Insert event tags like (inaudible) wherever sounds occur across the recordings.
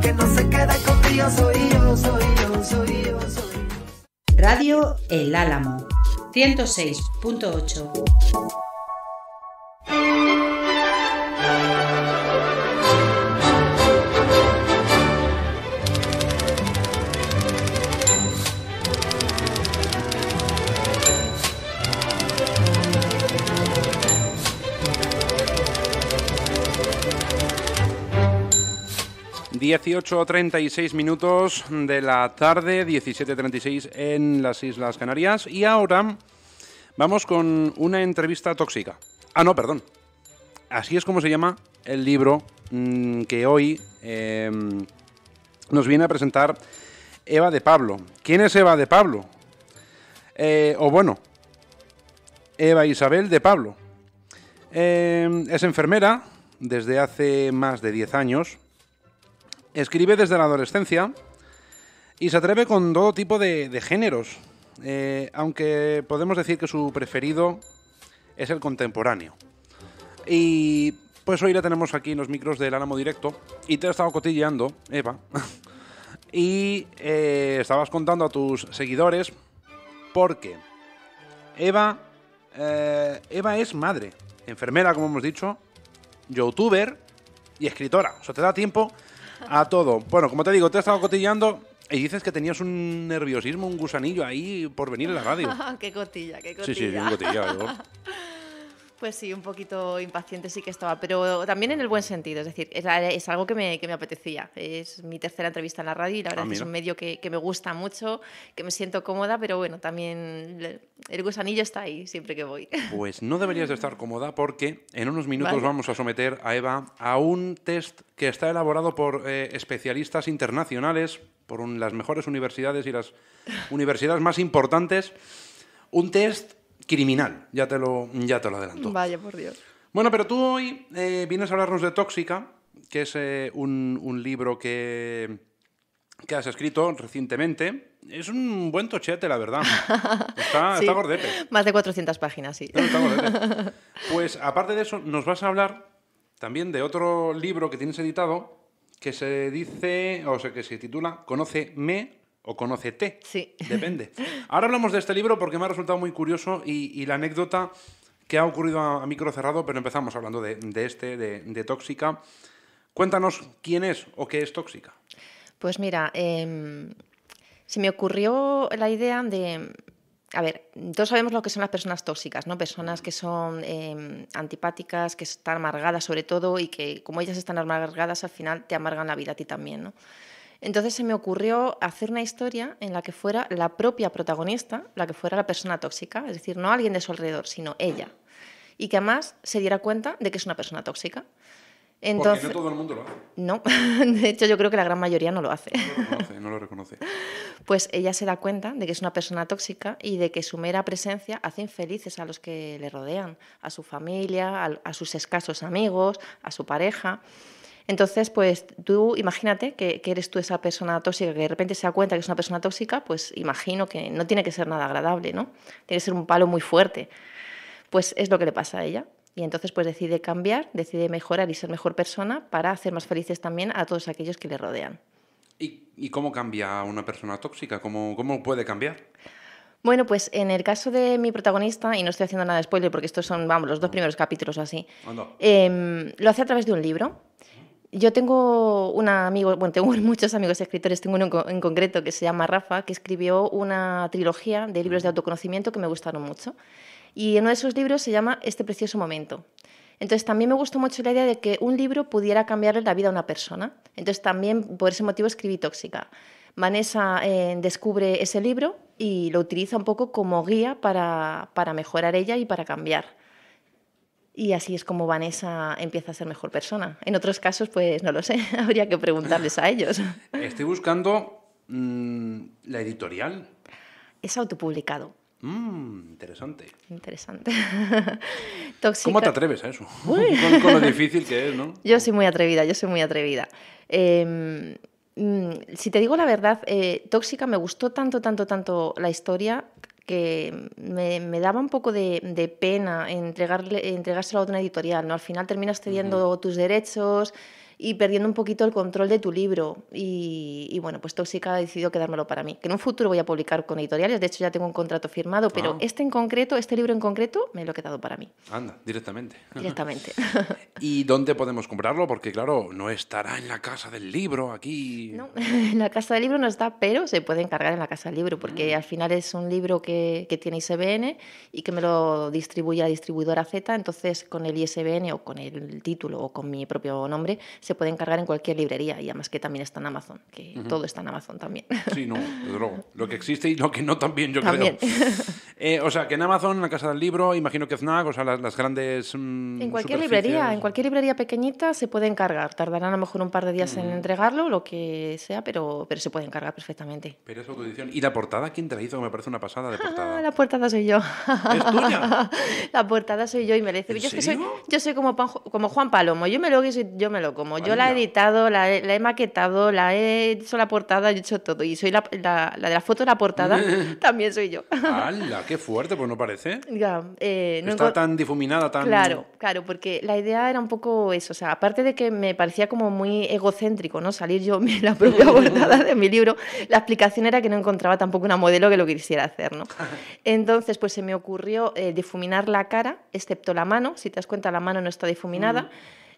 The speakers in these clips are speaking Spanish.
que no se queda contigo soy yo, soy yo, soy yo, soy yo. Radio El Álamo, 106.8. 18.36 minutos de la tarde, 17.36 en las Islas Canarias. Y ahora vamos con una entrevista tóxica. Ah, no, perdón. Así es como se llama el libro mm, que hoy em, nos viene a presentar Eva de Pablo. ¿Quién es Eva de Pablo? Eh, o bueno, Eva Isabel de Pablo. Em, es enfermera desde hace más de 10 años Escribe desde la adolescencia y se atreve con todo tipo de, géneros, eh, aunque podemos decir que su preferido es el contemporáneo. Y pues hoy la tenemos aquí en los micros del Álamo Directo y te he estado cotilleando, Eva, (laughs) y eh, estabas contando a tus seguidores porque Eva, eh, Eva es madre, enfermera, como hemos dicho, youtuber y escritora. O sea, te da tiempo (laughs) a todo. Bueno, como te digo, te he estado cotillando y dices que tenías un nerviosismo, un gusanillo ahí por venir en la radio. (laughs) qué cotilla, qué cotilla. Sí, sí, un cotilla. (laughs) Pues sí, un poquito impaciente sí que estaba, pero también en el buen sentido. Es decir, es, algo que me, apetecía. Es mi tercera entrevista en la radio y la ah, verdad es un medio que, me gusta mucho, que me siento cómoda, pero bueno, también el gusanillo está ahí siempre que voy. (laughs) Pues no deberías de estar cómoda porque en unos minutos vamos a someter a Eva a un test que está elaborado por eh, especialistas internacionales, por las mejores universidades y las universidades más importantes. Un test criminal, ya te lo, ya te lo adelanto. Vaya, por Dios. Bueno, pero tú hoy eh, vienes a hablarnos de Tóxica, que es eh, un, libro que, has escrito recientemente. Es un buen tochete, la verdad. (laughs) Está, gordete. Más de 400 páginas, sí. está (laughs) Pues aparte de eso, nos vas a hablar también de otro libro que tienes editado que se dice, o sea, que se titula Conóceme o conoce Sí. Depende. (laughs) Ahora hablamos de este libro porque me ha resultado muy curioso y, la anécdota que ha ocurrido a, micro cerrado, pero empezamos hablando de, este, de, Tóxica. Cuéntanos quién es o qué es Tóxica. Pues mira, em, se me ocurrió la idea de... A ver, todos sabemos lo que son las personas tóxicas, ¿no? Personas que son em, antipáticas, que están amargadas sobre todo y que como ellas están amargadas al final te amargan la vida a ti también, ¿no? Entonces se me ocurrió hacer una historia en la que fuera la propia protagonista, la que fuera la persona tóxica, es decir, no alguien de su alrededor, sino ella. Y que además se diera cuenta de que es una persona tóxica. Entonces, Porque no todo el mundo lo hace. No, (laughs) de hecho yo creo que la gran mayoría no lo hace. No lo reconoce, (laughs) Pues ella se da cuenta de que es una persona tóxica y de que su mera presencia hace infelices a los que le rodean, a su familia, a sus escasos amigos, a su pareja. Entonces, pues tú imagínate que, eres tú esa persona tóxica, que de repente se da cuenta que es una persona tóxica, pues imagino que no tiene que ser nada agradable, ¿no? Tiene que ser un palo muy fuerte. Pues es lo que le pasa a ella. Y entonces pues decide cambiar, decide mejorar y ser mejor persona para hacer más felices también a todos aquellos que le rodean. ¿Y, cómo cambia una persona tóxica? ¿Cómo, ¿Cómo puede cambiar? Bueno, pues en el caso de mi protagonista, y no estoy haciendo nada de spoiler porque estos son, vamos, los dos primeros capítulos o así, em, lo hace a través de un libro. Yo tengo un amigo, bueno, tengo (laughs) muchos amigos escritores, tengo uno en, concreto que se llama Rafa, que escribió una trilogía de libros de autoconocimiento que me gustaron mucho. Y uno de esos libros se llama Este precioso momento. Entonces también me gustó mucho la idea de que un libro pudiera cambiarle la vida a una persona. Entonces también por ese motivo escribí Tóxica. Vanessa eh, descubre ese libro y lo utiliza un poco como guía para mejorar ella y para cambiar. Y así es como Vanessa empieza a ser mejor persona. En otros casos, pues no lo sé, (laughs) habría que preguntarles a ellos. (laughs) Estoy buscando mm, la editorial. Es autopublicado. Mmm, interesante. Interesante. (laughs) ¿Cómo te atreves a eso? Con, lo difícil que es, ¿no? Yo soy muy atrevida, yo soy muy atrevida. Em, mm, si te digo la verdad, eh, Tóxica me gustó tanto, tanto, tanto la historia que me, daba un poco de, pena entregarle, entregárselo a otra editorial, ¿no? Al final terminas cediendo tus derechos, y perdiendo un poquito el control de tu libro. Y, bueno, pues Tóxica ha decidido quedármelo para mí, que en un futuro voy a publicar con editoriales, de hecho ya tengo un contrato firmado, pero ah. este en concreto, este libro en concreto, me lo he quedado para mí. Anda, directamente. Directamente. (laughs) ¿Y dónde podemos comprarlo? Porque claro, no estará en la casa del libro aquí. No, (laughs) en la casa del libro no está, pero se puede encargar en la casa del libro, porque mm. al final es un libro que, que tiene ISBN y que me lo distribuye la distribuidora Z, entonces con el ISBN o con el título o con mi propio nombre se pueden cargar en cualquier librería y además que también está en Amazon, que todo está en Amazon también. Sí, no, (laughs) desde luego. Lo que existe y lo que no también, yo creo. (laughs) Eh, o sea, que en Amazon, en la Casa del Libro, imagino que Znak o sea, las, grandes... Mm, en cualquier librería, en cualquier librería pequeñita se puede encargar... Tardarán a lo mejor un par de días en entregarlo, lo que sea, pero, pero se puede cargar perfectamente. Pero es autoedición. ¿Y la portada quién te la hizo? Que me parece una pasada de ah, portada. la portada soy yo. ¿Es tuya? (laughs) la portada soy yo y me la yo, soy, como, como Juan Palomo. Yo me lo yo me lo como yo la he editado, la he, maquetado, la he hecho la portada, he hecho todo. Y soy la, de la foto de la portada, (laughs) también soy yo. ¡Hala! ¡Qué fuerte! Pues no parece. Eh, no Está tan difuminada, tan. Claro, claro, porque la idea era un poco eso. O sea, aparte de que me parecía como muy egocéntrico, ¿no? Salir yo (laughs) en la propia (laughs) portada de mi libro, la explicación era que no encontraba tampoco una modelo que lo quisiera hacer, ¿no? Entonces, pues se me ocurrió eh, difuminar la cara, excepto la mano. Si te das cuenta, la mano no está difuminada. Mm.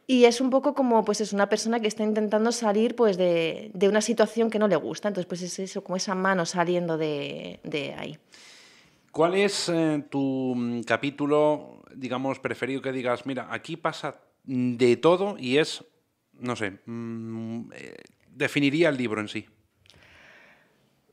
Y es un poco como, pues es una persona que está intentando salir pues de, de una situación que no le gusta. Entonces, pues es eso, como esa mano saliendo de, de ahí. ¿Cuál es eh, tu mm, capítulo, digamos, preferido que digas, mira, aquí pasa de todo y es, no sé, mm, eh, definiría el libro en sí?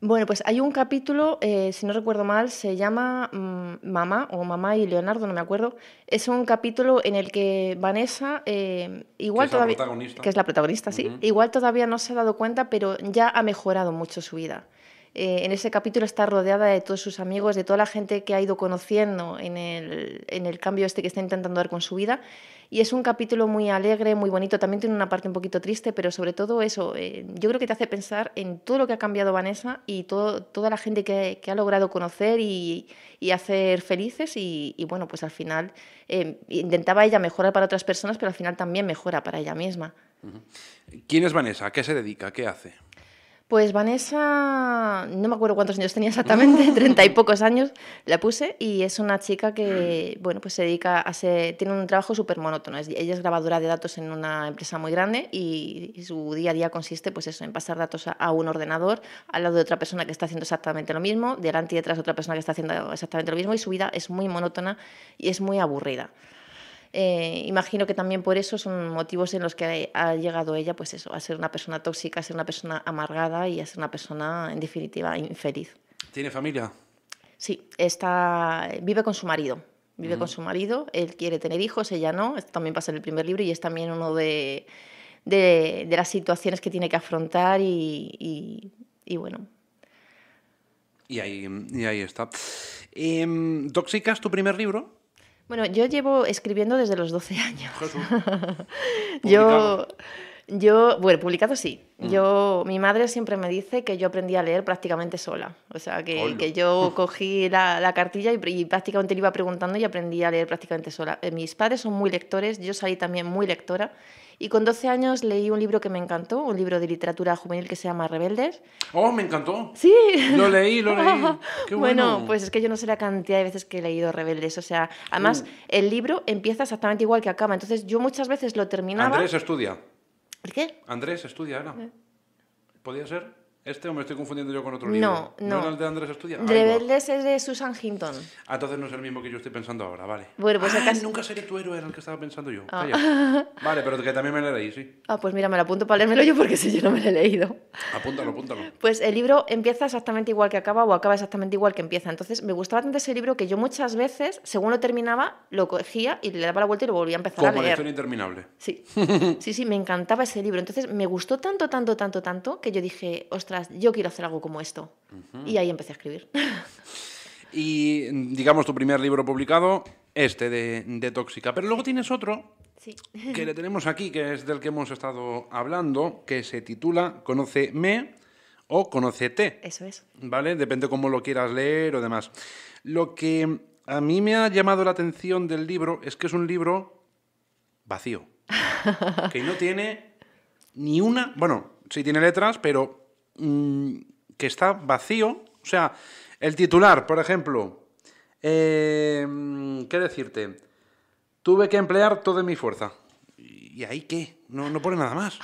Bueno, pues hay un capítulo, eh, si no recuerdo mal, se llama mm, Mamá o Mamá y Leonardo, no me acuerdo. Es un capítulo en el que Vanessa, eh, igual que todavía, que es la protagonista, sí, igual todavía no se ha dado cuenta, pero ya ha mejorado mucho su vida. Eh, en ese capítulo está rodeada de todos sus amigos, de toda la gente que ha ido conociendo en el, cambio este que está intentando dar con su vida. Y es un capítulo muy alegre, muy bonito, también tiene una parte un poquito triste, pero sobre todo eso, eh, yo creo que te hace pensar en todo lo que ha cambiado Vanessa y todo, toda la gente que, ha logrado conocer y, hacer felices. Y, bueno, pues al final eh, intentaba ella mejorar para otras personas, pero al final también mejora para ella misma. ¿Quién es Vanessa? ¿A qué se dedica? ¿Qué hace? Pues Vanessa, no me acuerdo cuántos años tenía exactamente, (laughs) treinta y pocos años, la puse y es una chica que, bueno, pues se dedica a tiene un trabajo súper monótono. Ella es grabadora de datos en una empresa muy grande y, su día a día consiste, pues eso, en pasar datos a, un ordenador, al lado de otra persona que está haciendo exactamente lo mismo, delante y detrás de otra persona que está haciendo exactamente lo mismo y su vida es muy monótona y es muy aburrida. Eh, imagino que también por eso son motivos en los que ha, llegado ella, pues eso, a ser una persona tóxica, a ser una persona amargada y a ser una persona, en definitiva, infeliz. ¿Tiene familia? Sí, está, vive con su marido. Vive con su marido, él quiere tener hijos, ella no. Esto también pasa en el primer libro y es también uno de, de, las situaciones que tiene que afrontar y, bueno, y ahí, está. Em, ¿Tóxicas, tu primer libro. Bueno, yo llevo escribiendo desde los 12 años. (laughs) yo, yo, bueno, publicado sí. Mm. Yo, mi madre siempre me dice que yo aprendí a leer prácticamente sola. O sea, que, que yo (laughs) cogí la, cartilla y, prácticamente le iba preguntando y aprendí a leer prácticamente sola. Eh, mis padres son muy lectores, yo salí también muy lectora. Y con 12 años leí un libro que me encantó, un libro de literatura juvenil que se llama Rebeldes. ¡Oh, me encantó! Sí. Lo leí, lo leí. (laughs) bueno. pues es que yo no sé la cantidad de veces que he leído Rebeldes. O sea, además, mm. el libro empieza exactamente igual que acaba. Entonces yo muchas veces lo terminaba... Andrés estudia. ¿El qué? Andrés estudia, Ana. Eh. ¿Podría ser? ¿Este o me estoy confundiendo yo con otro libro? No, no. ¿No el de Andrés Estudia? Rebeldes es de Susan Hinton. Ah, entonces no es el mismo que yo estoy pensando ahora, vale. Bueno, pues ah, nunca seré tu héroe, era el que estaba pensando yo. Ah. (laughs) Vale, pero que también me lo leí, sí. Ah, pues mira, me lo apunto para leérmelo yo porque (laughs) si yo no me lo he leído. Apúntalo, apúntalo. Pues el libro empieza exactamente igual que acaba o acaba exactamente igual que empieza. Entonces me gustaba tanto ese libro que yo muchas veces, según lo terminaba, lo cogía y le daba la vuelta y lo volvía a empezar a leer. Como interminable. Sí. sí, sí, me encantaba ese libro. Entonces me gustó tanto, tanto, tanto, tanto que yo dije, ostras, yo quiero hacer algo como esto. Y ahí empecé a escribir. (laughs) y digamos, tu primer libro publicado, este de, Tóxica. Pero luego tienes otro (laughs) que le tenemos aquí, que es del que hemos estado hablando, que se titula Conóceme o Conócete. Eso es. ¿Vale? Depende cómo lo quieras leer o demás. Lo que a mí me ha llamado la atención del libro es que es un libro vacío. (laughs) que no tiene ni una. Bueno, sí tiene letras, pero Mm, que está vacío. O sea, el titular, por ejemplo, eh, ¿qué decirte? Tuve que emplear toda mi fuerza. ¿Y ahí qué? No, no pone nada más.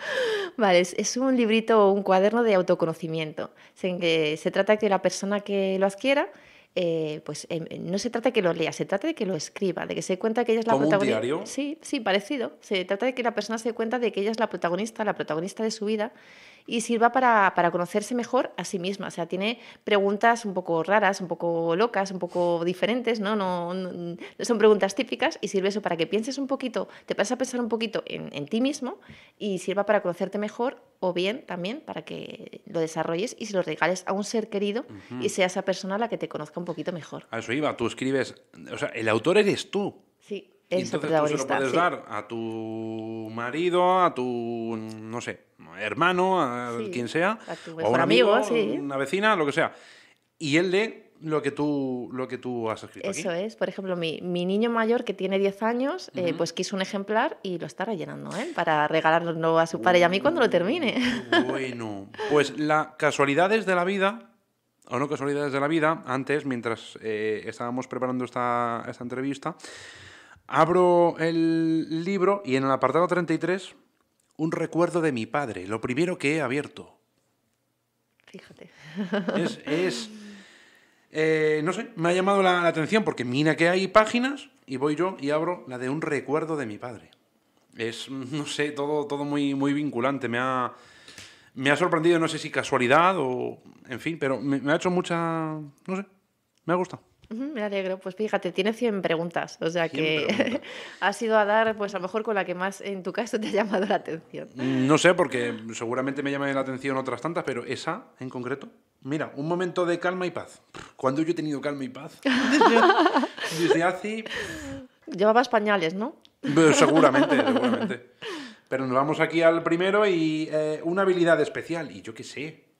(laughs) vale, es, un librito un cuaderno de autoconocimiento. En que se trata de que la persona que lo adquiera eh, pues em, eh, no se trata de que lo lea, se trata de que lo escriba, de que se cuenta que ella es la protagonista. Un diario? Sí, sí, parecido. Se trata de que la persona se cuenta de que ella es la protagonista, la protagonista de su vida y sirva para, para, conocerse mejor a sí misma. O sea, tiene preguntas un poco raras, un poco locas, un poco diferentes, ¿no? No, son preguntas típicas y sirve eso para que pienses un poquito, te pases a pensar un poquito en, en, ti mismo y sirva para conocerte mejor o bien también para que lo desarrolles y se lo regales a un ser querido y sea esa persona la que te conozca un poquito mejor. A eso iba, tú escribes, o sea, el autor eres tú y entonces lo puedes dar a tu marido, a tu, no sé, hermano, a quien sea. A un amigo, amigo Una vecina, lo que sea. Y él lee lo que tú, lo que tú has escrito. Eso es. Por ejemplo, mi, mi, niño mayor que tiene 10 años, eh, pues quiso un ejemplar y lo está rellenando ¿eh? para regalarlo a su padre y a mí cuando lo termine. (laughs) Bueno, pues las casualidades de la vida, o no casualidades de la vida, antes, mientras eh, estábamos preparando esta, esta entrevista, Abro el libro y en el apartado 33, un recuerdo de mi padre, lo primero que he abierto. Fíjate. Es. (laughs) Eh, no sé, me ha llamado la, atención porque mira que hay páginas y voy yo y abro la de un recuerdo de mi padre. Es, no sé, todo, todo muy, muy vinculante. Me ha, me ha sorprendido, no sé si casualidad o. En fin, pero me ha hecho mucha. No sé, me ha gustado. Me alegro, pues fíjate, tiene 100 preguntas, o sea que (laughs) ha has ido a dar, pues a lo mejor con la que más en tu caso te ha llamado la atención. Mm, no sé, porque seguramente me llaman la atención otras tantas, pero esa en concreto. Mira, un momento de calma y paz. ¿Cuándo yo he tenido calma y paz? (laughs) Desde, Llevabas pañales, ¿no? seguramente, (laughs) seguramente. Pero nos vamos aquí al primero y eh, una habilidad especial, y yo qué sé.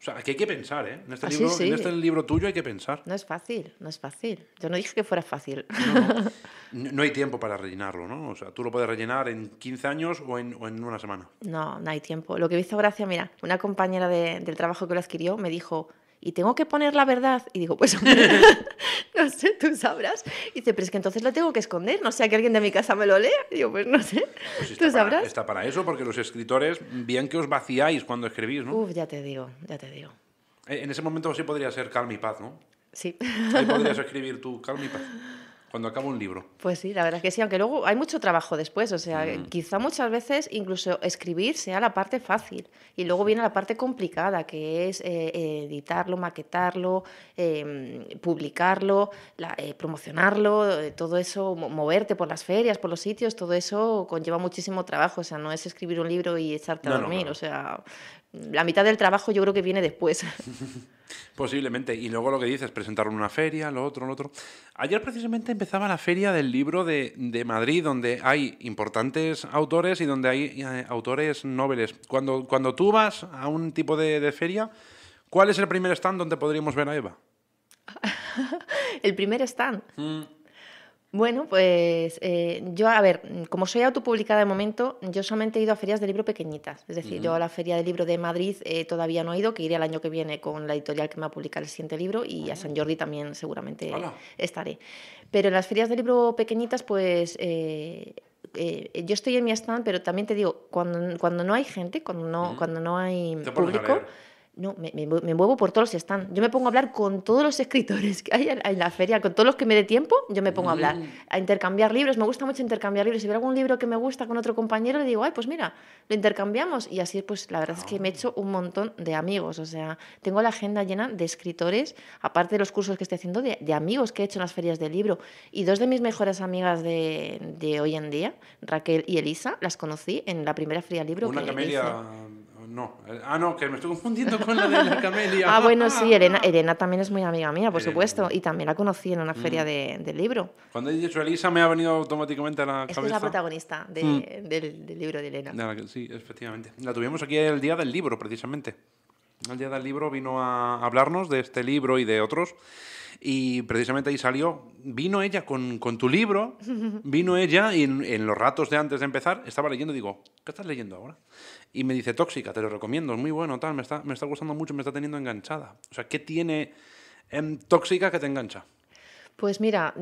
O sea, aquí hay que pensar, ¿eh? En este, ah, este, libro, tuyo hay que pensar. No es fácil, no es fácil. Yo no dije que fuera fácil. No, (laughs) hay tiempo para rellenarlo, ¿no? O sea, tú lo puedes rellenar en 15 años o en, una semana. No, no hay tiempo. Lo que me hizo gracia, mira, una compañera del trabajo que lo adquirió me dijo, y tengo que poner la verdad. Y digo, pues, (laughs) (laughs) no sé, tú sabrás. Y dice, pero es que entonces lo tengo que esconder, no sea que alguien de mi casa me lo lea. Y digo, pues no sé, pues está tú sabrás. Para, está para eso, porque los escritores, bien que os vaciáis cuando escribís, ¿no? Uf, ya te digo, ya te digo. Eh, en ese momento sí podría ser calma y paz, ¿no? Sí. Ahí podrías (laughs) escribir tú calma y paz cuando acabo un libro. Pues sí, la verdad es que sí, aunque luego hay mucho trabajo después, o sea, mm. quizá muchas veces incluso escribir sea la parte fácil y luego viene la parte complicada, que es eh, eh, editarlo, maquetarlo, em, publicarlo, eh, promocionarlo, todo eso, moverte por las ferias, por los sitios, todo eso conlleva muchísimo trabajo, o sea, no es escribir un libro y echarte a dormir, o sea, la mitad del trabajo yo creo que viene después. (laughs) Posiblemente. Y luego lo que dices, presentaron una feria, lo otro, lo otro. Ayer precisamente empezaba la feria del libro de, Madrid, donde hay importantes autores y donde hay eh, autores nobles Cuando, cuando tú vas a un tipo de, feria, ¿cuál es el primer stand donde podríamos ver a Eva? (laughs) el primer stand. Mm. Bueno, pues eh, yo, a ver, mm, como soy autopublicada de momento, yo solamente he ido a ferias de libro pequeñitas. Es decir, yo a la Feria de Libro de Madrid eh, todavía no he ido, que iré el año que viene con la editorial que me va a publicar el siguiente libro y a San Jordi también seguramente estaré. Pero en las ferias de libro pequeñitas, pues eh, yo estoy en mi stand, pero también te digo, cuando, no hay gente, cuando no, cuando no hay público, no, me, muevo por todos los están. Yo me pongo a hablar con todos los escritores que hay en, la feria, con todos los que me dé tiempo, yo me pongo a hablar, mm. a intercambiar libros. Me gusta mucho intercambiar libros. Si veo algún libro que me gusta con otro compañero, le digo, ay, pues mira, lo intercambiamos. Y así, pues la verdad es que me he ah. hecho un montón de amigos. O sea, tengo la agenda llena de escritores, aparte de los cursos que estoy haciendo, de, amigos que he hecho en las ferias de libro. Y dos de mis mejores amigas de, hoy en día, Raquel y Elisa, las conocí en la primera feria del libro. Una que no, eh, ah, no, que me estoy confundiendo con la de la (laughs) Camelia. ah, bueno, sí, Elena, (laughs) Elena también es muy amiga mía, por eh, supuesto, mm. y también la conocí en una mm. feria del libro. Cuando he dicho Elisa me ha venido automáticamente a la es Es la protagonista mm. del, libro de Elena. sí, efectivamente. La tuvimos aquí el día del libro, precisamente. El día del libro vino a hablarnos de este libro y de otros. Y precisamente ahí salió, vino ella con, tu libro, (laughs) vino ella y en, los ratos de antes de empezar estaba leyendo, digo, ¿qué estás leyendo ahora? Y me dice, tóxica, te lo recomiendo, es muy bueno, tal, me está, me está gustando mucho, me está teniendo enganchada. O sea, ¿qué tiene en tóxica que te engancha? Pues mira,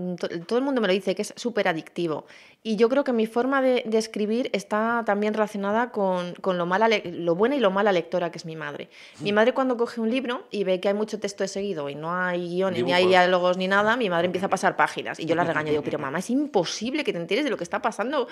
todo el mundo me lo dice que es súper adictivo y yo creo que mi forma de, escribir está también relacionada con, con lo, mala, lo buena y lo mala lectora que es mi madre. Mi mm. madre cuando coge un libro y ve que hay mucho texto seguido y no hay guiones, ni hay diálogos, ni nada, mi madre empieza a pasar páginas y yo la regaño. Digo, pero mamá, es imposible que te enteres de lo que está pasando.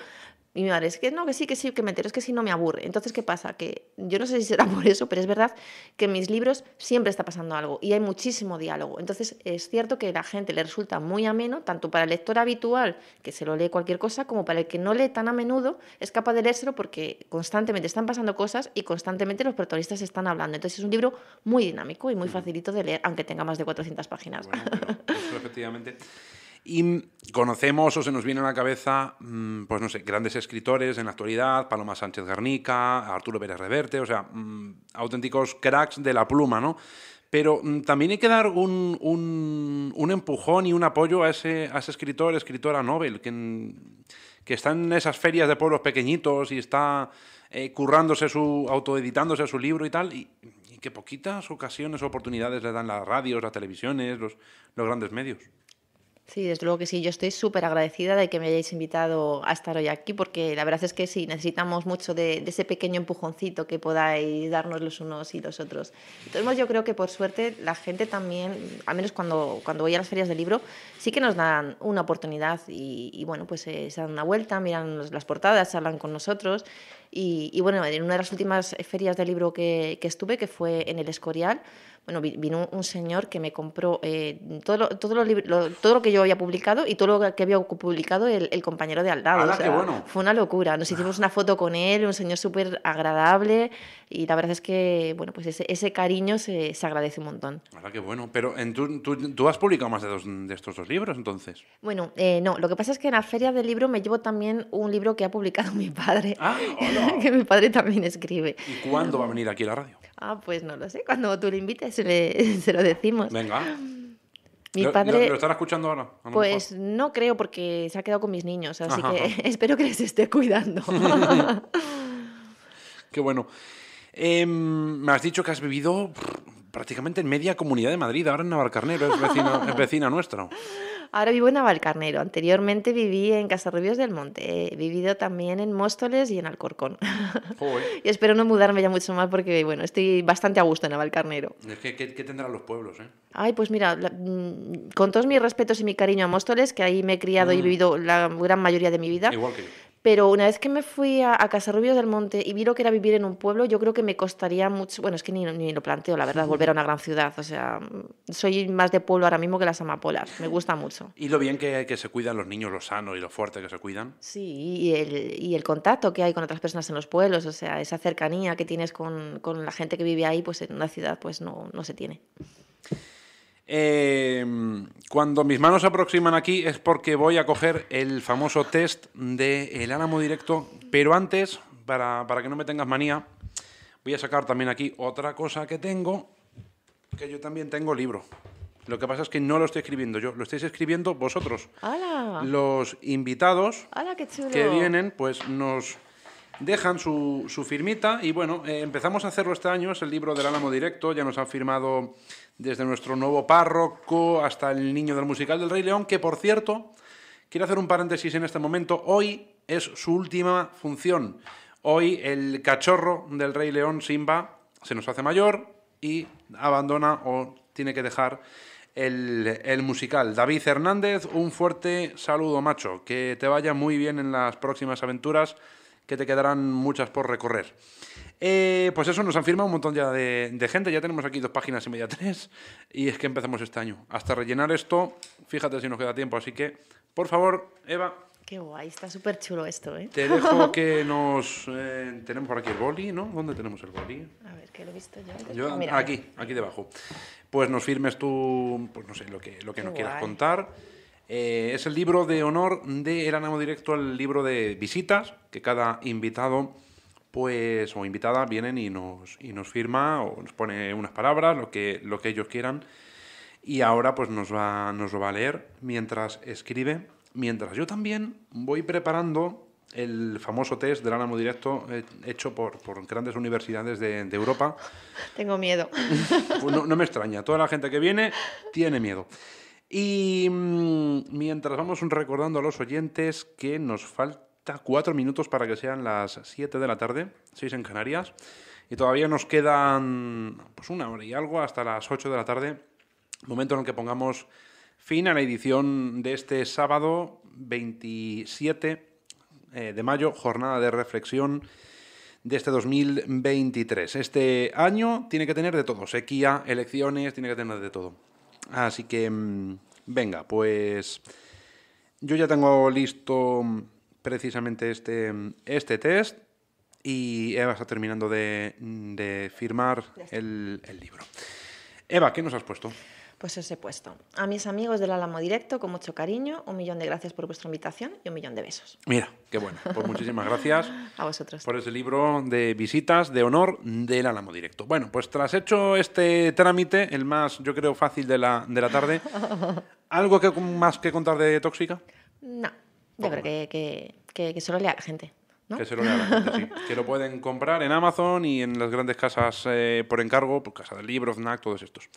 Y mi madre, es que no, que sí, que sí, que me entero, es que sí, no me aburre. Entonces, ¿qué pasa? Que yo no sé si será (laughs) por eso, pero es verdad que en mis libros siempre está pasando algo y hay muchísimo diálogo. Entonces, es cierto que a la gente le resulta muy ameno, tanto para el lector habitual, que se lo lee cualquier cosa, como para el que no lee tan a menudo es capaz de leérselo porque constantemente están pasando cosas y constantemente los protagonistas están hablando. Entonces es un libro muy dinámico y muy mm. facilito de leer, aunque tenga más de 400 páginas. (laughs) Pues efectivamente. Y mm, conocemos o se nos viene a la cabeza, mm, pues no sé, grandes escritores en la actualidad, Paloma Sánchez Garnica, Arturo Pérez Reverte, o sea, auténticos cracks de la pluma, ¿no? Pero mm, también hay que dar un, empujón y un apoyo a ese, escritor, escritora Nobel, que, está en esas ferias de pueblos pequeñitos y está eh, currándose su, autoeditándose su libro y tal, y, que poquitas ocasiones o oportunidades le dan las radios, las televisiones, los grandes medios. Sí, desde luego que sí. Yo estoy súper agradecida de que me hayáis invitado a estar hoy aquí, porque la verdad es que sí, necesitamos mucho de, ese pequeño empujoncito que podáis darnos los unos y los otros. Entonces, yo creo que por suerte la gente también, al menos cuando, cuando voy a las ferias del libro, sí que nos dan una oportunidad y, bueno, pues eh, se dan una vuelta, miran las portadas, hablan con nosotros y, bueno, en una de las últimas ferias de libro que, que estuve, que fue en el Escorial, bueno, vino un señor que me compró eh, todo, lo, todo, lo, todo, lo, que yo había publicado y todo lo que había publicado el, compañero de Aldado O bueno. Fue una locura. Nos hicimos una foto con él, un señor súper agradable y la verdad es que, bueno, pues ese, cariño se, se, agradece un montón. Ahora qué bueno. Pero en tú, tú, has publicado más de, dos, de, estos dos libros, entonces. Bueno, eh, no. Lo que pasa es que en la feria del libro me llevo también un libro que ha publicado (laughs) mi padre. Ah, (laughs) que mi padre también escribe. ¿Y cuándo va a venir aquí la radio? Ah, pues no lo sé. Cuando tú lo invites (laughs) se, lo decimos. Venga. Mi padre... ¿Lo, escuchando ahora? Pues no creo porque se ha quedado con mis niños, así que (laughs) espero que les esté cuidando. Qué bueno. Em, me has dicho que has vivido prácticamente en media comunidad de Madrid, ahora en Navalcarnero, es vecino, (laughs) vecina nuestra. Ahora vivo en Navalcarnero. Anteriormente viví en Casarrubios del Monte. He vivido también en Móstoles y en Alcorcón. (laughs) y espero no mudarme ya mucho más porque, bueno, estoy bastante a gusto en Navalcarnero. Es que, ¿qué, tendrán los pueblos, eh? Ay, pues mira, mm, con todos mis respetos y mi cariño a Móstoles, que ahí me he criado y mm. vivido la gran mayoría de mi vida. Igual que yo. Pero una vez que me fui a, Casa Rubio del Monte y vi lo que era vivir en un pueblo, yo creo que me costaría mucho. Bueno, es que ni, ni lo planteo, la verdad, volver a una gran ciudad. O sea, soy más de pueblo ahora mismo que las amapolas. Me gusta mucho. Y lo bien que, que se cuidan los niños, lo sano y lo fuerte que se cuidan. Sí, y el, contacto que hay con otras personas en los pueblos. O sea, esa cercanía que tienes con, la gente que vive ahí, pues en una ciudad, pues no, no se tiene. Em, cuando mis manos se aproximan aquí es porque voy a coger el famoso test del el Álamo Directo, pero antes, para, que no me tengas manía, voy a sacar también aquí otra cosa que tengo, que yo también tengo libro. Lo que pasa es que no lo estoy escribiendo yo, lo estáis escribiendo vosotros. Los invitados que vienen, pues nos dejan su, firmita y bueno, eh, empezamos a hacerlo este año, es el libro del Álamo Directo, ya nos han firmado desde nuestro nuevo párroco hasta el niño del musical del Rey León, que por cierto, quiero hacer un paréntesis en este momento, hoy es su última función. Hoy el cachorro del Rey León, Simba, se nos hace mayor y abandona o tiene que dejar el, el, musical. David Hernández, un fuerte saludo, macho. Que te vaya muy bien en las próximas aventuras que te quedarán muchas por recorrer. Eh, pues eso, nos han firmado un montón ya de, gente, ya tenemos aquí dos páginas y media, (laughs) tres, y es que empezamos este año. Hasta rellenar esto, fíjate si nos queda tiempo, así que, por favor, Eva. Qué guay, está súper chulo esto, ¿eh? Te dejo (laughs) que nos... Eh, tenemos por aquí el boli, ¿no? ¿Dónde tenemos el boli? A ver, que lo he visto yo. Ah, aquí, aquí debajo. Pues nos firmes tú, pues no sé, lo que, lo que nos quieras contar. Eh, es el libro de honor de el Directo, el libro de visitas, que cada invitado pues o invitada viene y nos, y nos firma o nos pone unas palabras, lo que, lo que ellos quieran. Y ahora pues nos, va, nos lo va a leer mientras escribe, mientras yo también voy preparando el famoso test del Ánamo Directo eh, hecho por, grandes universidades de, Europa. Tengo miedo. (laughs) Pues no, no me extraña, toda la gente que viene tiene miedo. Y mm, mientras vamos recordando a los oyentes que nos falta cuatro minutos para que sean las siete de la tarde, seis en Canarias, y todavía nos quedan pues una hora y algo hasta las ocho de la tarde, momento en el que pongamos fin a la edición de este sábado 27 eh, de mayo, jornada de reflexión de este 2023. Este año tiene que tener de todo, sequía, elecciones, tiene que tener de todo. Así que, mm, venga, pues yo ya tengo listo mm, precisamente este, mm, este test y Eva está terminando de, firmar el, el libro. Eva, ¿qué nos has puesto? pues os he puesto. A mis amigos del Álamo Directo, con mucho cariño, un millón de gracias por vuestra invitación y un millón de besos. Mira, qué bueno. Pues muchísimas gracias. (laughs) a vosotros. Por ese libro de visitas de honor del Álamo Directo. Bueno, pues tras hecho este trámite, el más, yo creo, fácil de la, de la tarde, (laughs) ¿algo que, más que contar de Tóxica? No, yo creo que, que, que, lea a la gente. ¿No? Que se lo lea la gente, sí. (laughs) Que lo pueden comprar en Amazon y en las grandes casas eh, por encargo, por pues, Casa del Libro, Fnac, todos estos.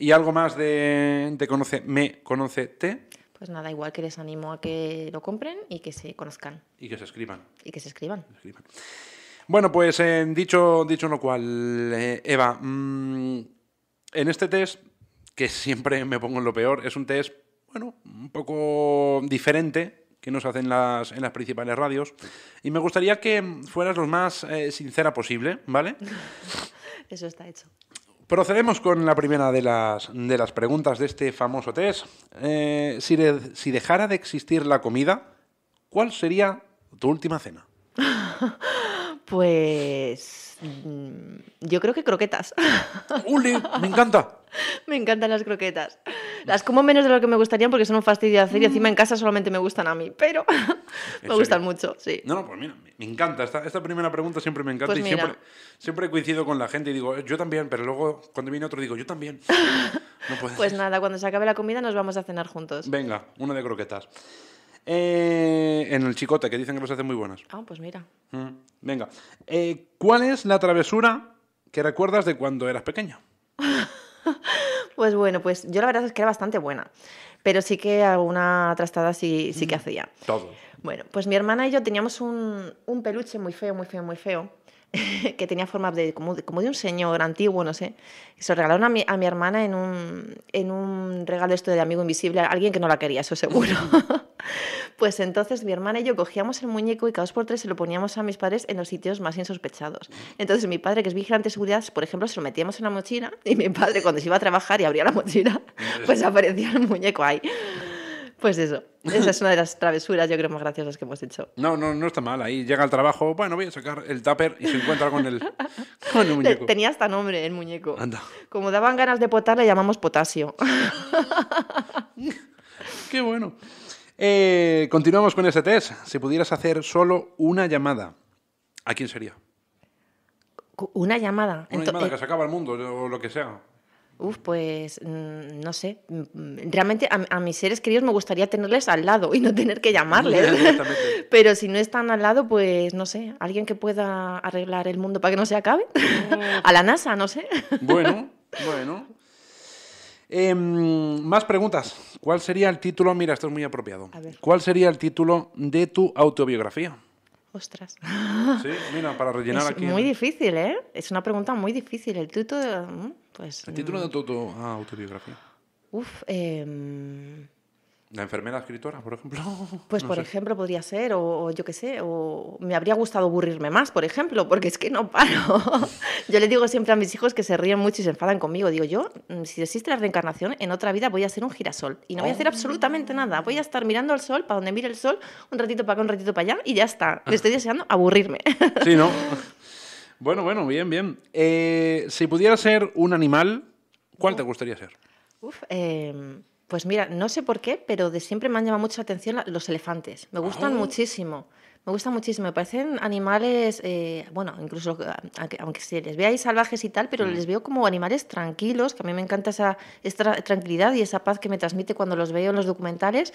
¿Y algo más de Te Conoce, Me Conoce Te? Pues nada, igual que les animo a que lo compren y que se conozcan. Y que se escriban. Y que se escriban. Bueno, pues eh, dicho, dicho lo cual, eh, Eva, mm, en este test, que siempre me pongo en lo peor, es un test, bueno, un poco diferente que nos hacen las, en las principales radios. Y me gustaría que fueras lo más eh, sincera posible, ¿vale? (laughs) Eso está hecho. Procedemos con la primera de las, de las preguntas de este famoso test. Eh, si, si dejara de existir la comida, ¿cuál sería tu última cena? (laughs) Pues mm, yo creo que croquetas. ¡Uli! ¡Me encanta! (laughs) me encantan las croquetas. Las como menos de lo que me gustaría porque son un fastidio hacer y encima en casa solamente me gustan a mí, pero (laughs) me gustan mucho, sí. No, no, pues mira, me encanta. Esta, primera pregunta siempre me encanta pues y siempre, siempre coincido con la gente y digo, eh, yo también, pero luego cuando viene otro digo, yo también. (laughs) pues nada, cuando se acabe la comida nos vamos a cenar juntos. Venga, una de croquetas. Eh, en el chicote, que dicen que los hacen muy buenas. Ah, pues mira. Mm, venga. Eh, ¿Cuál es la travesura que recuerdas de cuando eras pequeña (laughs) Pues bueno, pues yo la verdad es que era bastante buena, pero sí que alguna trastada sí, sí que hacía. Todo. Bueno, pues mi hermana y yo teníamos un, un peluche muy feo, muy feo, muy feo, (laughs) que tenía forma de como, de, un señor antiguo, no sé. se lo regalaron a mi, a mi hermana en un, en un regalo esto de amigo invisible, a alguien que no la quería, eso seguro. (laughs) pues entonces mi hermana y yo cogíamos el muñeco y cada dos por tres se lo poníamos a mis padres en los sitios más insospechados. Entonces mi padre, que es vigilante de seguridad, por ejemplo, se lo metíamos en la mochila y mi padre cuando se iba a trabajar y abría la mochila, (laughs) pues aparecía el muñeco ahí. Pues eso, esa es (laughs) una de las travesuras, yo creo, más graciosas que hemos hecho. No, no, no está mal. Ahí llega al trabajo, bueno, voy a sacar el tupper y se encuentra con el, (laughs) muñeco. Tenía hasta nombre el muñeco. Anda. Como daban ganas de potar, le llamamos potasio. (laughs) Qué bueno. Eh, continuamos con este test. Si pudieras hacer solo una llamada, ¿a quién sería? Una llamada. Una llamada eh, que se acaba el mundo o lo que sea. Uf, pues mm, no sé. Mm, mm, realmente a, mis seres queridos me gustaría tenerles al lado y no tener que llamarles. (laughs) (laughs) Pero si no están al lado, pues no sé, alguien que pueda arreglar el mundo para que no se acabe. (laughs) a la NASA, no sé. bueno, bueno. Em, más preguntas. ¿Cuál sería el título? Mira, esto es muy apropiado. ¿Cuál sería el título de tu autobiografía? Ostras. Sí, mira, para rellenar es Muy difícil, ¿eh? Es una pregunta muy difícil. El título. ¿El título de tu autobiografía? Uf, em, ¿La enfermera escritora, por ejemplo? (laughs) Pues, por ejemplo, podría ser, o, yo qué sé, o me habría gustado aburrirme más, por ejemplo, porque es que no paro. (laughs) yo le digo siempre a mis hijos que se ríen mucho y se enfadan conmigo. Digo, yo, mm, si existe la reencarnación, en otra vida voy a ser un girasol y no voy a hacer absolutamente nada. Voy a estar mirando al sol, para donde mire el sol, un ratito para acá, un ratito para allá, y ya está. Me estoy deseando aburrirme. sí, ¿no? (laughs) Bueno, bueno, bien, bien. Eh, si pudiera ser un animal, ¿cuál te gustaría ser? Em, pues mira, no sé por qué, pero de siempre me han llamado mucho la atención los elefantes. Me gustan oh. muchísimo. Me gusta muchísimo, me parecen animales, eh, bueno, incluso eh, aunque se les veáis salvajes y tal, pero mm. les veo como animales tranquilos, que a mí me encanta esa, tranquilidad y esa paz que me transmite cuando los veo en los documentales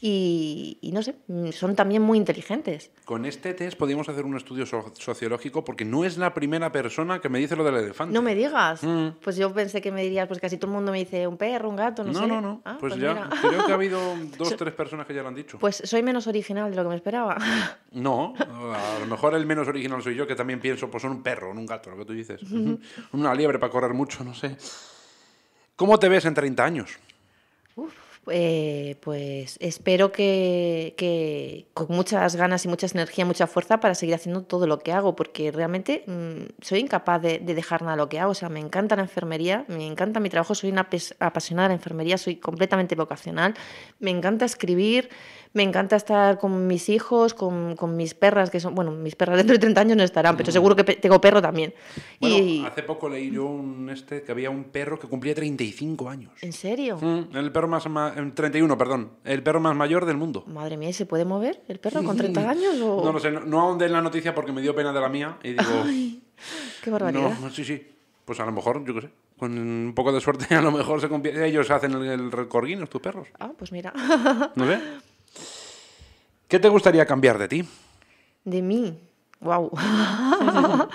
y, no sé, son también muy inteligentes. Con este test podríamos hacer un estudio sociológico porque no es la primera persona que me dice lo del elefante. No me digas. Mm. Pues yo pensé que me dirías, pues casi todo el mundo me dice un perro, un gato, no, sé. No, no, ah, pues, pues ya, creo que ha habido (laughs) dos, tres personas que ya lo han dicho. Pues soy menos original de lo que me esperaba. (laughs) No, ah, a lo mejor el menos original soy yo, que también pienso, pues son un perro, un gato, lo que tú dices. Una liebre para correr mucho, no sé. ¿Cómo te ves en 30 años? Eh, pues espero que, con muchas ganas y mucha energía, mucha fuerza para seguir haciendo todo lo que hago, porque realmente mm, soy incapaz de, dejar nada lo que hago. O sea, me encanta la enfermería, me encanta mi trabajo, soy una apasionada de la enfermería, soy completamente vocacional, me encanta escribir, me encanta estar con mis hijos, con, mis perras, que son, bueno, mis perras dentro de 30 años no estarán, pero seguro que tengo perro también. y... hace poco leí yo un este que había un perro que cumplía 35 años. ¿En serio? Mm, el perro más, 31, eh, perdón, el perro más mayor del mundo. Madre mía, se puede mover el perro con 30 años No lo sé, no, ahondé en la noticia porque me dio pena de la mía y digo qué barbaridad. No, sí, sí. Pues a lo mejor, yo qué sé, con un poco de suerte (laughs) a lo mejor se Ellos hacen el, recorrido, recorguín, tus perros. Ah, pues mira. ¿No sé? (laughs) ¿Qué te gustaría cambiar de ti? De mí. Wow. (laughs)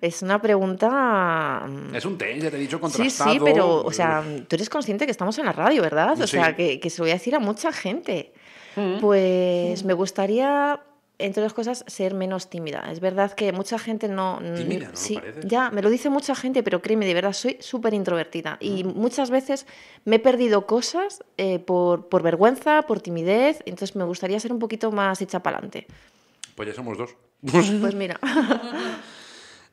es una pregunta. Mm, es un test, ya te he dicho contrastado. Sí, sí, pero, o sea, tú eres consciente que estamos en la radio, ¿verdad? O sea, que, se lo voy a decir a mucha gente. Mm. Pues mm. me gustaría entre otras cosas, ser menos tímida. Es verdad que mucha gente no... Tímida, Sí, ya, me lo dice mucha gente, pero créeme, de verdad, soy súper introvertida. Y mm. muchas veces me he perdido cosas eh, por, vergüenza, por timidez, entonces me gustaría ser un poquito más hecha para adelante. Pues ya somos dos. pues, pues mira. (laughs)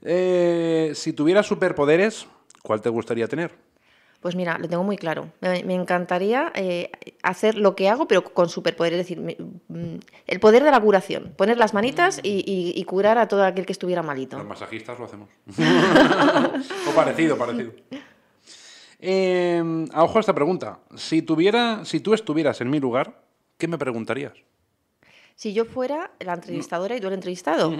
Eh, si tuvieras superpoderes, ¿cuál te gustaría tener? Pues mira, lo tengo muy claro. Me, encantaría eh, hacer lo que hago, pero con superpoder, es decir, mm, el poder de la curación, poner las manitas y, curar a todo aquel que estuviera malito. Los masajistas lo hacemos. (laughs) (laughs) o parecido, parecido. Em, a ojo a esta pregunta. Si, tuviera, si tú estuvieras en mi lugar, ¿qué me preguntarías? Si yo fuera la entrevistadora y tú el entrevistado.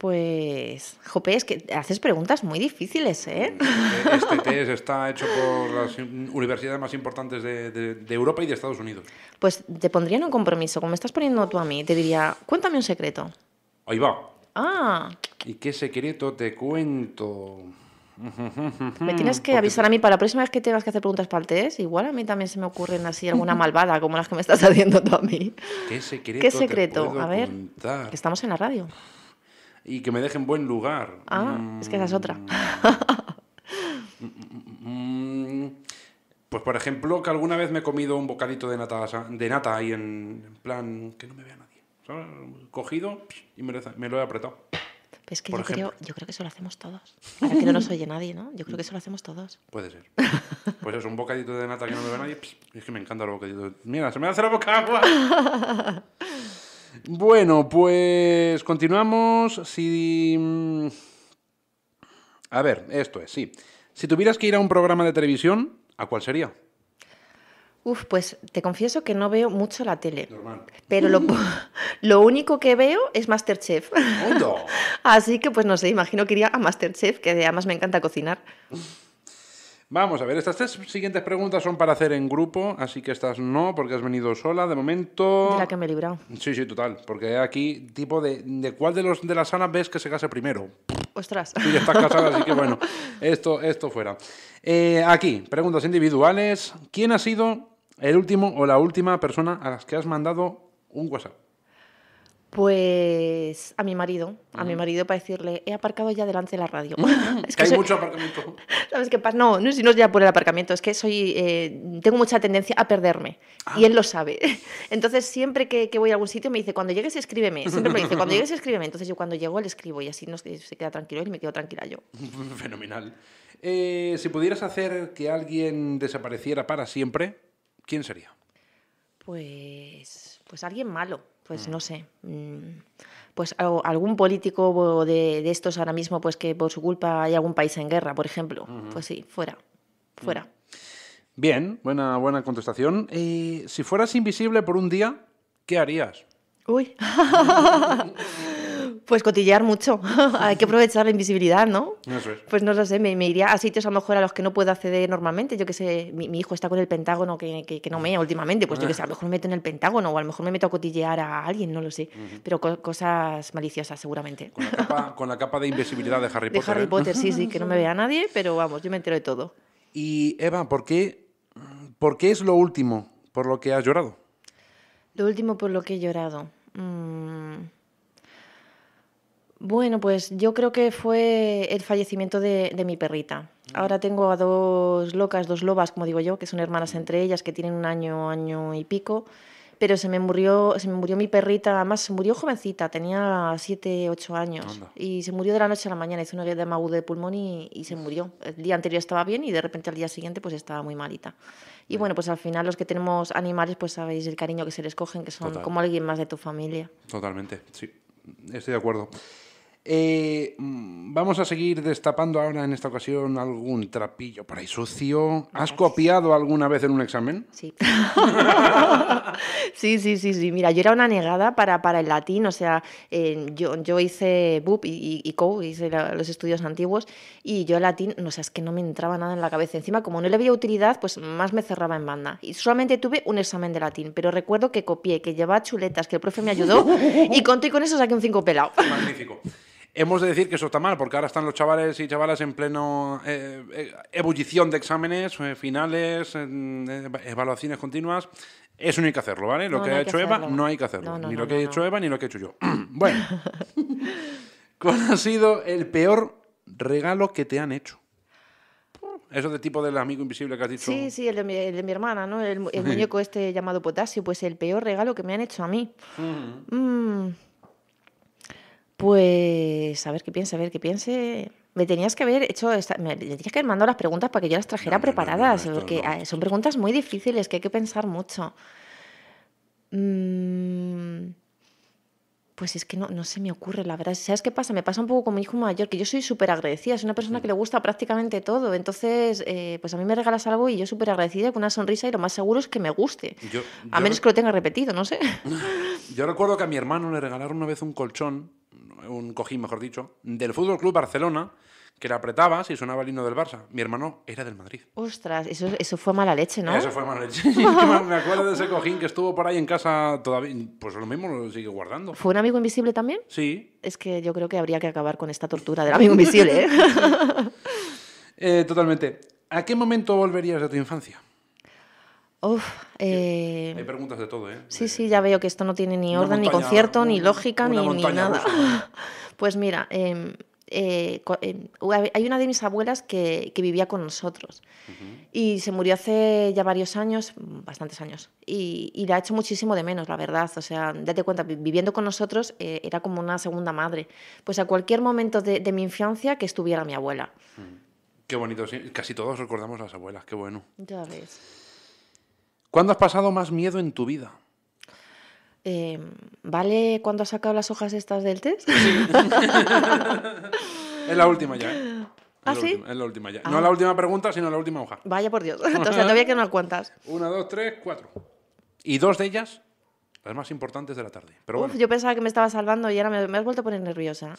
Pues, Jope, es que haces preguntas muy difíciles, ¿eh? Mm, eh este test está hecho por las universidades más importantes de, Europa y de Estados Unidos. Pues te pondría un compromiso, como estás poniendo tú a mí, te diría, cuéntame un secreto. Ahí va. Ah. ¿Y qué secreto te cuento? (laughs) Me tienes que avisar a mí para la próxima vez que te vas a hacer preguntas para el test. Igual a mí también se me ocurren así (laughs) alguna malvada como las que me estás (laughs) haciendo tú a mí. ¿Qué secreto? a ver, estamos en la radio y que me deje en buen lugar. Ah, es que esa es otra. Mm. (laughs) Mm, mm, pues por ejemplo, que alguna vez me he comido un bocadito de nata, de nata ahí en, plan que no me vea nadie. Cogido y me lo, he apretado. es que yo creo, que eso lo hacemos todos. Ahora que no nos oye nadie, ¿no? Yo creo que eso lo hacemos todos. Puede ser. Pues es un bocadito de nata que no me ve nadie. Es que me encanta el bocadito. Mira, se me hace la boca agua. (laughs) Bueno, pues continuamos. Mm, a ver, esto es, sí. Si tuvieras que ir a un programa de televisión, ¿a cuál sería? Uf, pues te confieso que no veo mucho la tele. Pero (laughs) lo, único que veo es Masterchef. (laughs) Así que, pues no sé, imagino que iría a Masterchef, que además me encanta cocinar. Vamos a ver, estas tres siguientes preguntas son para hacer en grupo, así que estas no, porque has venido sola de momento. la que me he librado. Sí, sí, total. Porque aquí, tipo de, de cuál de los de ves que se case primero. Ostras. Tú ya estás casada, así que bueno, (laughs) esto, esto fuera. Eh, aquí, preguntas individuales. ¿Quién ha sido el último o la última persona a las que has mandado un WhatsApp? Pues a mi marido, a mi marido para decirle, he aparcado ya delante de la radio. (laughs) (laughs) hay mucho aparcamiento. (laughs) ¿Sabes qué pasa? No, si no es ya por el aparcamiento, es que soy, eh, tengo mucha tendencia a perderme ah. y él lo sabe. Entonces siempre que, voy a algún sitio me dice, cuando llegues escríbeme, siempre me dice, cuando llegues escríbeme. Entonces yo cuando llego le escribo y así nos, se queda tranquilo y me quedo tranquila yo. Fenomenal. Eh, si pudieras hacer que alguien desapareciera para siempre, ¿quién sería? Pues, pues alguien malo, pues mm. no sé. Mm, pues algún político de, estos ahora mismo, pues que por su culpa hay algún país en guerra, por ejemplo. Pues sí, fuera, mm. fuera. Bien, buena, buena contestación. Y eh, si fueras invisible por un día, ¿qué harías? Uy. (laughs) Pues cotillear mucho. (laughs) Hay que aprovechar la invisibilidad, ¿no? Pues no lo sé, me, iría a sitios a lo mejor a los que no puedo acceder normalmente. Yo que sé, mi, hijo está con el Pentágono que, que, no mea últimamente. Pues yo que sé, a lo mejor me meto en el Pentágono o a lo mejor me meto a cotillear a alguien, no lo sé. Pero cosas maliciosas, seguramente. Con la, capa, de invisibilidad de Harry Potter. Harry ¿eh? Potter, sí, sí, que no me vea (laughs) nadie, pero vamos, yo me entero de todo. Y Eva, ¿por qué, por qué es lo último por lo que has llorado? Lo último por lo que he llorado. Mmm... Bueno, pues yo creo que fue el fallecimiento de, mi perrita. Ahora tengo a dos locas, dos lobas, como digo yo, que son hermanas entre ellas, que tienen un año, año y pico. Pero se me murió, se me murió mi perrita, además se murió jovencita, tenía 7, 8 años. Y se murió de la noche a la mañana, hizo una de de pulmón y, se murió. El día anterior estaba bien y de repente al día siguiente pues estaba muy malita. Y bueno, pues al final los que tenemos animales pues sabéis el cariño que se les cogen, que son como alguien más de tu familia. Totalmente, sí, estoy de acuerdo. Eh, mm, vamos a seguir destapando ahora en esta ocasión algún trapillo por ahí sucio. ¿Has copiado alguna vez en un examen? Sí. (laughs) sí, sí, sí, sí. Mira, yo era una negada para, para el latín, o sea, eh, yo, yo, hice BUP y, y, hice los estudios antiguos, y yo el latín, no sé, sea, es que no me entraba nada en la cabeza. Encima, como no le veía utilidad, pues más me cerraba en banda. Y solamente tuve un examen de latín, pero recuerdo que copié, que llevaba chuletas, que el profe me ayudó, (laughs) y conté con eso saqué un 5 pelado. Magnífico. Hemos de decir que eso está mal, porque ahora están los chavales y chavalas en pleno eh, eh, ebullición de exámenes, eh, finales, evaluaciones continuas. Eso no hay que hacerlo, ¿vale? Lo que ha hecho Eva no hay que hacerlo. ni lo que ha hecho Eva ni lo que he hecho yo. (clears throat) bueno, ¿cuál ha sido el peor regalo que te han hecho? Eso de tipo del amigo invisible que has dicho. Sí, sí, el de mi, hermana, ¿no? El, muñeco este llamado Potasio, pues el peor regalo que me han hecho a mí. Mm. Mm. Pues a ver qué piense, a ver qué piense. Me tenías que haber hecho, me tenías que haber mandado las preguntas para que yo las trajera preparadas, porque ah, son preguntas muy difíciles que hay que pensar mucho. Mm, pues es que no, se me ocurre, la verdad. ¿Sabes qué pasa? Me pasa un poco con mi hijo mayor, que yo soy súper agradecida, es una persona mm. que le gusta prácticamente todo. Entonces, eh, pues a mí me regalas algo y yo súper agradecida, con una sonrisa y lo más seguro es que me guste. a menos que lo tenga repetido, no sé. (laughs) Yo recuerdo que a mi hermano le regalaron una vez un colchón un cojín, mejor dicho, del Fútbol Club Barcelona que le apretabas y sonaba el himno del Barça. Mi hermano era del Madrid. Ostras, eso, fue mala leche, ¿no? Eso fue mala leche. (laughs) (laughs) me acuerdo de ese cojín que estuvo por ahí en casa todavía. Pues lo mismo lo sigue guardando. ¿Fue un amigo invisible también? Sí. Es que yo creo que habría que acabar con esta tortura del amigo invisible, ¿eh? (laughs) Eh, totalmente. ¿A qué momento volverías de tu infancia? Eh, hay preguntas de todo, ¿eh? Sí, sí, ya veo que esto no tiene ni orden, ni concierto, ni lógica, ni, nada. (laughs) Pues mira, em, eh, em, hay una de mis abuelas que, vivía con nosotros y se murió hace ya varios años, bastantes años, y, la ha hecho muchísimo de menos, la verdad. O sea, date cuenta, viviendo con nosotros eh, era como una segunda madre. Pues a cualquier momento de, mi infancia que estuviera mi abuela. Mm. Qué bonito, casi todos recordamos a las abuelas, qué bueno. Ya ves. ¿Cuándo has pasado más miedo en tu vida? Em, ¿Vale cuando has sacado las hojas estas del test? (laughs) es la última ya. ¿eh? ¿Ah, la última ya. No ah. la última pregunta, sino la última hoja. Vaya por Dios. Entonces (laughs) todavía que no cuantas. Una, dos, tres, cuatro. Y dos de ellas, las más importantes de la tarde. Pero yo pensaba que me estaba salvando y ahora me, me has vuelto a poner nerviosa.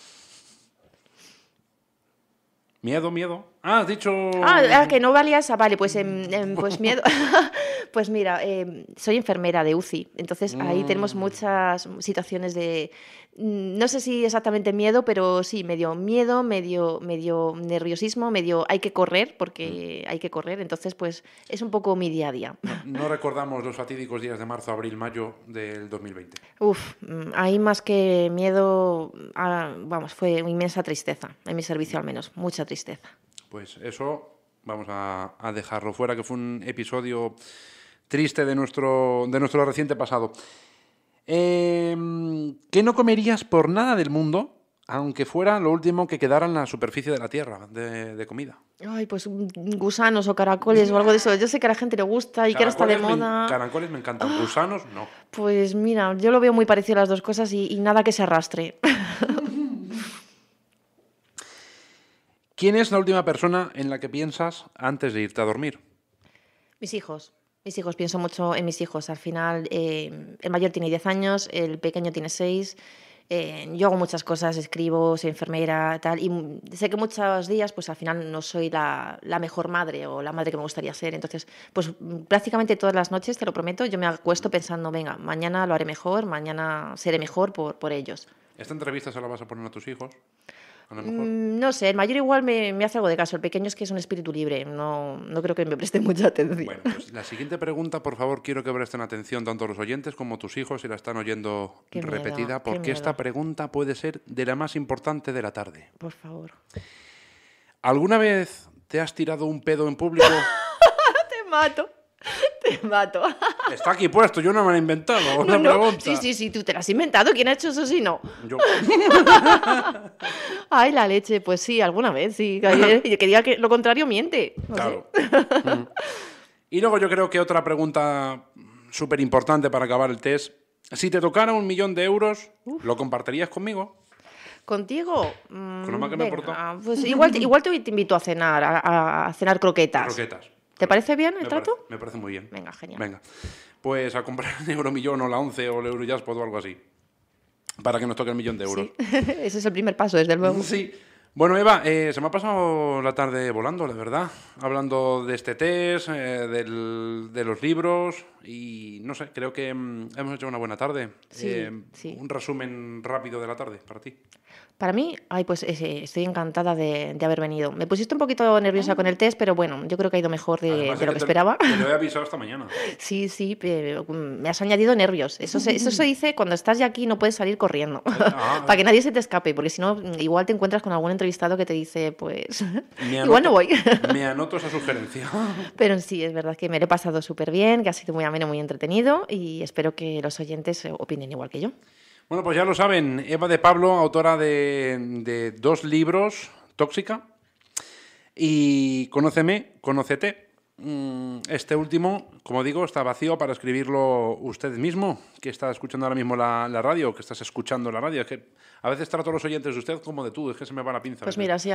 Miedo, miedo. Ah, has dicho. Ah, ah que no valía Vale, pues, (laughs) pues miedo. (laughs) pues mira, em, soy enfermera de UCI, entonces ahí mm. tenemos muchas situaciones de. Mm, no sé si exactamente miedo, pero sí, medio miedo, medio, medio nerviosismo, medio hay que correr, porque mm. hay que correr. Entonces, pues es un poco mi día a día. No recordamos los fatídicos días de marzo, abril, mayo del 2020. Uf, ahí más que miedo, ah, vamos, fue inmensa tristeza, en mi servicio al menos, mucha tristeza. Pues eso vamos a, dejarlo fuera, que fue un episodio triste de nuestro, de nuestro reciente pasado. Em, ¿Qué no comerías por nada del mundo, aunque fuera lo último que quedara en la superficie de la Tierra de, comida? Ay, pues gusanos o caracoles o algo de eso. Yo sé que a la gente le gusta y que ahora está de moda. caracoles me encantan, ah. gusanos no. Pues mira, yo lo veo muy parecido a las dos cosas y, y nada que se arrastre. (laughs) ¿Quién es la última persona en la que piensas antes de irte a dormir? Mis hijos. Mis hijos, pienso mucho en mis hijos. Al final, eh, el mayor tiene 10 años, el pequeño tiene 6. Eh, yo hago muchas cosas, escribo, soy enfermera, tal. Y sé que muchos días, pues al final no soy la, mejor madre o la madre que me gustaría ser. Entonces, pues prácticamente todas las noches, te lo prometo, yo me acuesto pensando, venga, mañana lo haré mejor, mañana seré mejor por, por ellos. ¿Esta entrevista se la vas a poner a tus hijos? Mm, no sé, el mayor igual me, hace algo de caso, el pequeño es que es un espíritu libre, no, no creo que me preste mucha atención. Bueno, pues la siguiente pregunta, por favor, quiero que presten atención tanto los oyentes como tus hijos si la están oyendo repetida, porque esta pregunta puede ser de la más importante de la tarde. Por favor. ¿Alguna vez te has tirado un pedo en público? (laughs) te mato, te mato. Está aquí puesto, yo no me lo he inventado. Sí, sí, sí, tú te la has inventado. ¿Quién ha hecho eso si no? Yo. (laughs) Ay, la leche. Pues sí, alguna vez, sí. (laughs) Que, que lo contrario miente. claro. Mm. Y luego yo creo que otra pregunta súper importante para acabar el test. Si te tocara un millón de euros, ¿lo compartirías conmigo? contigo. Con lo más que me mm, pues igual, igual te, invito a cenar, a cenar croquetas. Croquetas. ¿Te parece bien el trato? me parece muy bien. Venga, genial. Venga. Pues a comprar el euromillón o la ONCE o el eurojackpot o algo así. Para que nos toque el millón de euros. (laughs) Ese es el primer paso, desde luego. Sí. Bueno, Eva, eh, se me ha pasado la tarde volando, la verdad, hablando de este test, eh, del, de los libros y no sé, creo que mm, hemos hecho una buena tarde. Sí, eh, sí. Un resumen rápido de la tarde para ti. Para mí, ay, pues estoy encantada de, de, haber venido. Me pusiste un poquito nerviosa ah. con el test, pero bueno, yo creo que ha ido mejor de, lo que, esperaba. Te lo he avisado esta mañana. (laughs) sí, sí, me has añadido nervios. Eso se, eso se dice cuando estás ya aquí no puedes salir corriendo, ah. (laughs) para que nadie se te escape, porque si no, igual te encuentras con algún entrevistado que te dice, pues, (laughs) igual no voy. me anoto esa sugerencia. (laughs) Pero sí, es verdad que me lo he pasado súper bien, que ha sido muy ameno, muy entretenido y espero que los oyentes eh, opinen igual que yo. Bueno, pues ya lo saben, Eva de Pablo, autora de dos libros, Tóxica y Conóceme, Conócete Mm, este último, como digo, está vacío para escribirlo usted mismo, que está escuchando ahora mismo la, radio, que estás escuchando la radio. Es que a veces trato a los oyentes de usted como de tú, es que se me va la pinza. Pues mira, así,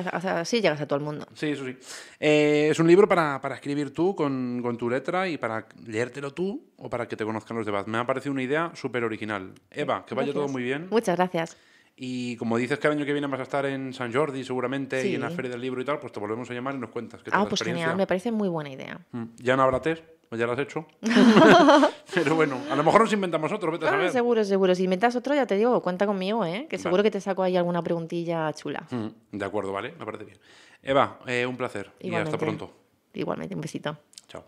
llegas a todo el mundo. Sí, eso sí. Eh, es un libro para, escribir tú con, tu letra y para leértelo tú o para que te conozcan los demás. Me ha parecido una idea súper original. Eva, que vaya todo muy bien. Muchas gracias. Y como dices que el año que viene vas a estar en San Jordi seguramente y en la Feria del Libro y tal, pues te volvemos a llamar y nos cuentas Ah, pues genial, me parece muy buena idea. Mm, ¿Ya no habrá test? ¿O pues ya lo has hecho? (laughs) Pero bueno, a lo mejor nos inventamos otro, vete a ah, seguro, seguro. Si inventas otro, ya te digo, cuenta conmigo, ¿eh? que seguro que te saco ahí alguna preguntilla chula. Mm, de acuerdo, vale, me parece bien. Eva, eh, un placer y hasta pronto. Igualmente, un besito. Chao.